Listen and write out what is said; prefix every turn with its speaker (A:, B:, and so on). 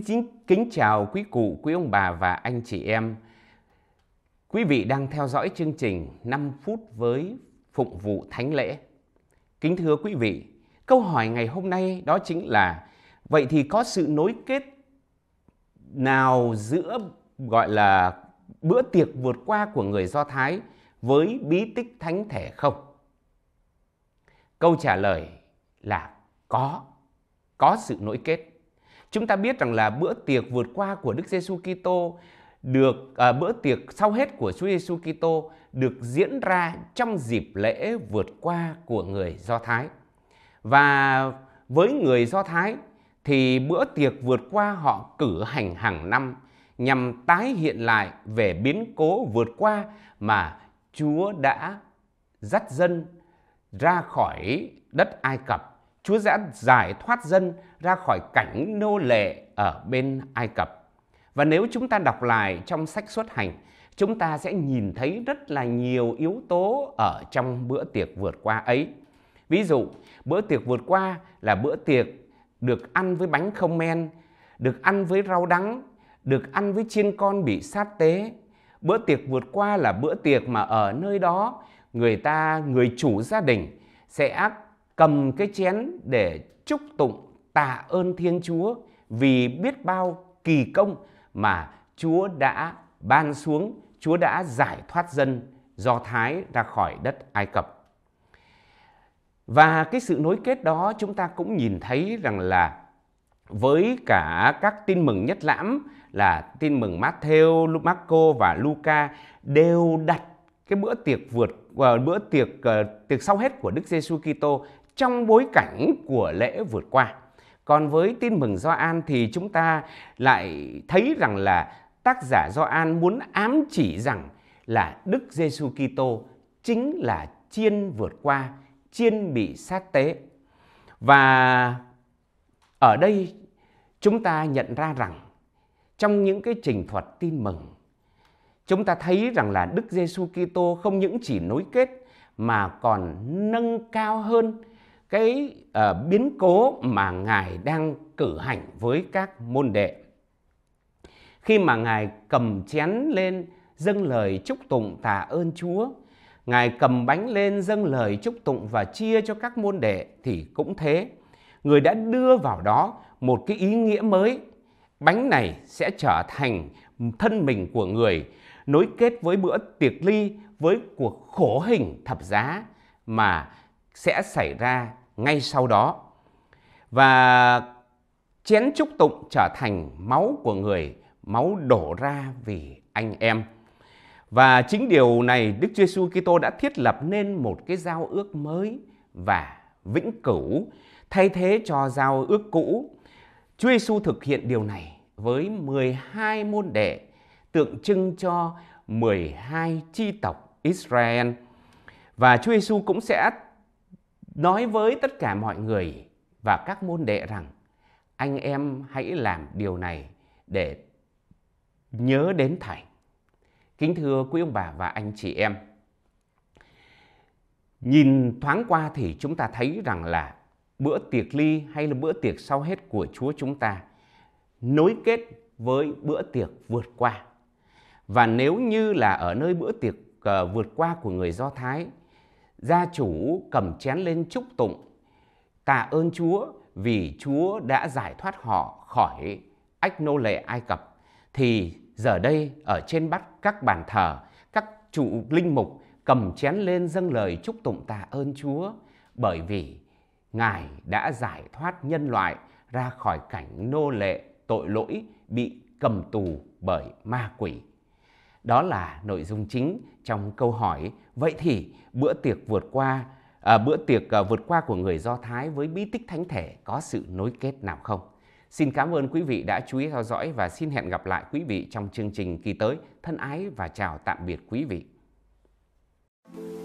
A: Xin kính chào quý cụ, quý ông bà và anh chị em. Quý vị đang theo dõi chương trình 5 phút với phụng vụ thánh lễ. Kính thưa quý vị, câu hỏi ngày hôm nay đó chính là vậy thì có sự nối kết nào giữa gọi là bữa tiệc vượt qua của người Do Thái với bí tích thánh thể không? Câu trả lời là có, có sự nối kết. Chúng ta biết rằng là bữa tiệc vượt qua của Đức Giêsu Kitô được à, bữa tiệc sau hết của Chúa Giêsu Kitô được diễn ra trong dịp lễ vượt qua của người Do Thái. Và với người Do Thái thì bữa tiệc vượt qua họ cử hành hàng năm nhằm tái hiện lại về biến cố vượt qua mà Chúa đã dắt dân ra khỏi đất Ai Cập Chúa đã giải thoát dân ra khỏi cảnh nô lệ ở bên Ai Cập. Và nếu chúng ta đọc lại trong sách xuất hành, chúng ta sẽ nhìn thấy rất là nhiều yếu tố ở trong bữa tiệc vượt qua ấy. Ví dụ, bữa tiệc vượt qua là bữa tiệc được ăn với bánh không men, được ăn với rau đắng, được ăn với chiên con bị sát tế. Bữa tiệc vượt qua là bữa tiệc mà ở nơi đó người ta, người chủ gia đình sẽ cầm cái chén để chúc tụng tạ ơn Thiên Chúa vì biết bao kỳ công mà Chúa đã ban xuống, Chúa đã giải thoát dân Do Thái ra khỏi đất Ai Cập. Và cái sự nối kết đó chúng ta cũng nhìn thấy rằng là với cả các tin mừng nhất lãm là tin mừng Matthew, Marco và Luca đều đặt cái bữa tiệc vượt ờ, bữa tiệc ờ, tiệc sau hết của Đức Giêsu Kitô trong bối cảnh của lễ vượt qua. Còn với tin mừng Gioan thì chúng ta lại thấy rằng là tác giả Gioan muốn ám chỉ rằng là Đức Giêsu Kitô chính là chiên vượt qua, chiên bị sát tế. Và ở đây chúng ta nhận ra rằng trong những cái trình thuật tin mừng chúng ta thấy rằng là Đức Giêsu Kitô không những chỉ nối kết mà còn nâng cao hơn cái uh, biến cố mà ngài đang cử hành với các môn đệ khi mà ngài cầm chén lên dâng lời chúc tụng tạ ơn chúa ngài cầm bánh lên dâng lời chúc tụng và chia cho các môn đệ thì cũng thế người đã đưa vào đó một cái ý nghĩa mới bánh này sẽ trở thành thân mình của người nối kết với bữa tiệc ly với cuộc khổ hình thập giá mà sẽ xảy ra ngay sau đó. Và chén chúc tụng trở thành máu của người, máu đổ ra vì anh em. Và chính điều này Đức Chúa Giêsu Kitô đã thiết lập nên một cái giao ước mới và vĩnh cửu thay thế cho giao ước cũ. Chúa Giêsu thực hiện điều này với 12 môn đệ tượng trưng cho 12 chi tộc Israel. Và Chúa Giêsu cũng sẽ nói với tất cả mọi người và các môn đệ rằng anh em hãy làm điều này để nhớ đến thầy. Kính thưa quý ông bà và anh chị em, nhìn thoáng qua thì chúng ta thấy rằng là bữa tiệc ly hay là bữa tiệc sau hết của Chúa chúng ta nối kết với bữa tiệc vượt qua. Và nếu như là ở nơi bữa tiệc uh, vượt qua của người Do Thái Gia chủ cầm chén lên chúc tụng, tạ ơn Chúa vì Chúa đã giải thoát họ khỏi ách nô lệ Ai Cập. Thì giờ đây ở trên bắt các bàn thờ, các trụ linh mục cầm chén lên dâng lời chúc tụng tạ ơn Chúa bởi vì Ngài đã giải thoát nhân loại ra khỏi cảnh nô lệ tội lỗi bị cầm tù bởi ma quỷ. Đó là nội dung chính trong câu hỏi Vậy thì bữa tiệc vượt qua à, bữa tiệc à, vượt qua của người Do Thái với bí tích thánh thể có sự nối kết nào không? Xin cảm ơn quý vị đã chú ý theo dõi và xin hẹn gặp lại quý vị trong chương trình kỳ tới. Thân ái và chào tạm biệt quý vị.